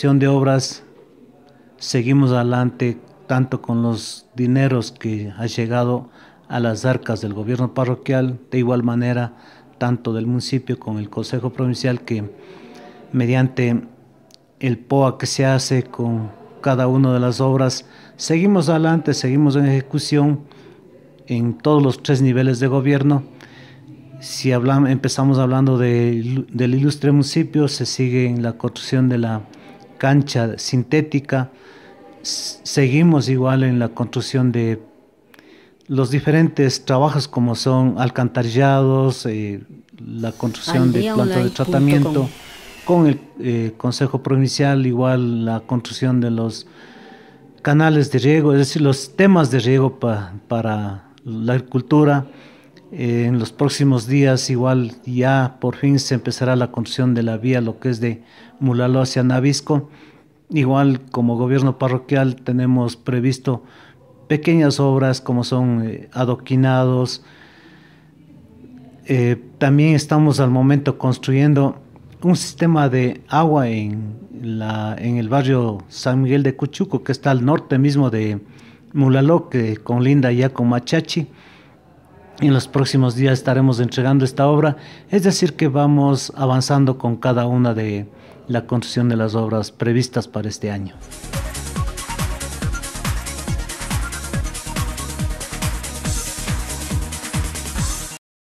de obras seguimos adelante tanto con los dineros que ha llegado a las arcas del gobierno parroquial, de igual manera tanto del municipio con el Consejo Provincial que mediante el POA que se hace con cada una de las obras, seguimos adelante, seguimos en ejecución en todos los tres niveles de gobierno. Si hablamos, empezamos hablando del ilustre municipio, se sigue en la construcción de la cancha sintética, seguimos igual en la construcción de los diferentes trabajos como son alcantarillados, eh, la construcción de plantas de tratamiento, con el eh, Consejo Provincial igual la construcción de los canales de riego, es decir, los temas de riego para la agricultura. Eh, en los próximos días igual ya por fin se empezará la construcción de la vía, lo que es de Mulalo hacia Navisco. Igual como gobierno parroquial tenemos previsto pequeñas obras como son eh, adoquinados. Eh, también estamos al momento construyendo un sistema de agua en, el barrio San Miguel de Cuchuco, que está al norte mismo de Mulaló, que y ya con Machachi. En los próximos días estaremos entregando esta obra, es decir, que vamos avanzando con cada una de la construcción de las obras previstas para este año.